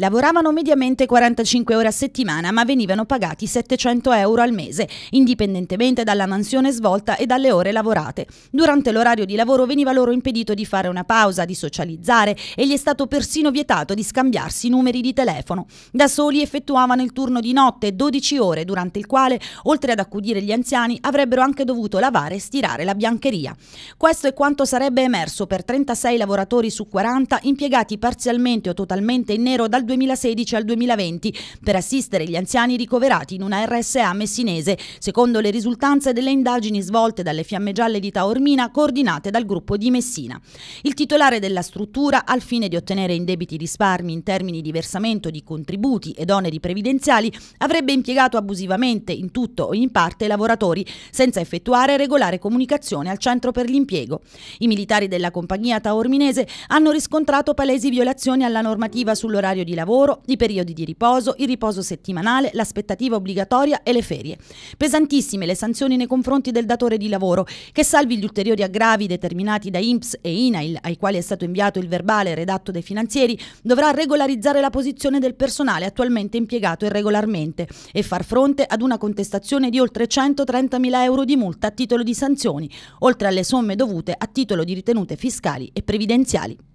Lavoravano mediamente 45 ore a settimana ma venivano pagati 700 euro al mese, indipendentemente dalla mansione svolta e dalle ore lavorate. Durante l'orario di lavoro veniva loro impedito di fare una pausa, di socializzare e gli è stato persino vietato di scambiarsi i numeri di telefono. Da soli effettuavano il turno di notte, 12 ore, durante il quale, oltre ad accudire gli anziani, avrebbero anche dovuto lavare e stirare la biancheria. Questo è quanto sarebbe emerso per 36 lavoratori su 40 impiegati parzialmente o totalmente in nero dal 2016 al 2020 per assistere gli anziani ricoverati in una RSA messinese, secondo le risultanze delle indagini svolte dalle Fiamme Gialle di Taormina coordinate dal gruppo di Messina. Il titolare della struttura, al fine di ottenere indebiti risparmi in termini di versamento di contributi ed oneri previdenziali, avrebbe impiegato abusivamente in tutto o in parte lavoratori senza effettuare regolare comunicazione al centro per l'impiego. I militari della compagnia taorminese hanno riscontrato palesi violazioni alla normativa sull'orario di lavoro, i periodi di riposo, il riposo settimanale, l'aspettativa obbligatoria e le ferie. Pesantissime le sanzioni nei confronti del datore di lavoro, che salvi gli ulteriori aggravi determinati da INPS e INAIL, ai quali è stato inviato il verbale redatto dai finanzieri, dovrà regolarizzare la posizione del personale attualmente impiegato irregolarmente e far fronte ad una contestazione di oltre 130.000 euro di multa a titolo di sanzioni, oltre alle somme dovute a titolo di ritenute fiscali e previdenziali.